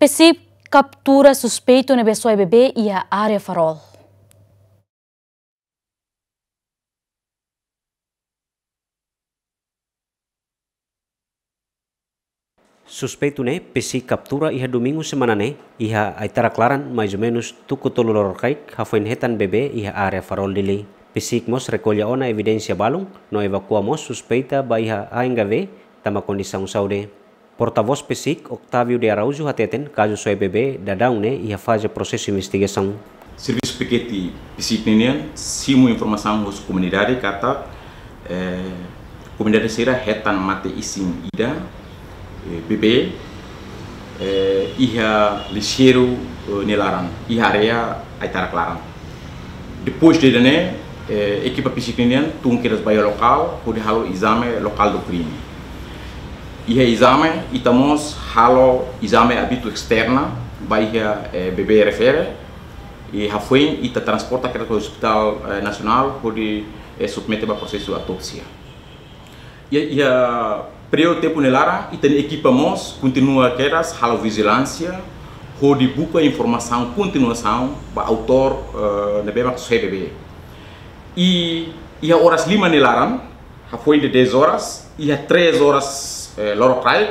PC captura suspeito na pessoa bebê e a área farol. Suspeito ne PC captura iha domingo semana ne iha aitara klaran mais ou menos tuco tolulor kaik hafoin hetan bebê iha farol dili. mos recolha ona evidensia balung, no evakuamos mos suspeita ba iha ainga tama saude. Portavoz PSIC, Octavio de Araújo, ateten caso SOEBB da Daune e, e faz o processo de investigação. Serviço Piquete Piscipinian, simo informação aos comunidade, kata eh, comunidade será retan mate isim ida, eh, BB, eh, iha lixeiro eh, iha area aitara klaran. Depois de dane, eh, equipa Piscipinian, tunkiras baia local, pode halo exame local do crime. Ia exame temos halo exame habito externa vai a eh, BBRFR e já foi e transporta para o Hospital eh, Nacional para é eh, submete para processo de autopsia. E a primeiro tempo nelara e tem equipamentos continua que halo vigilância onde busca informação continuação para autor uh, na beba CBB. E e a horas lima nelaram, já foi de 10 horas e a 3 horas Eh, Loro CRAE,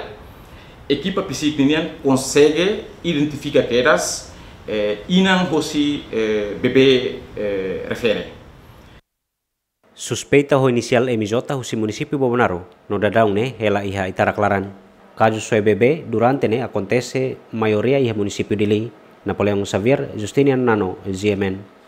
equipa Pisicninian consegue identificar que inang eh, inam hosi eh, bebê eh, refere. Suspeita ho inisial MJ hosi Bobonaro, no dadão ne, ela iha itara klaran, Kaju soe bebê, durante ne akontese mayoria iha município dili, Napoleon Napoleão Xavier, Justinian Nano, ZMN.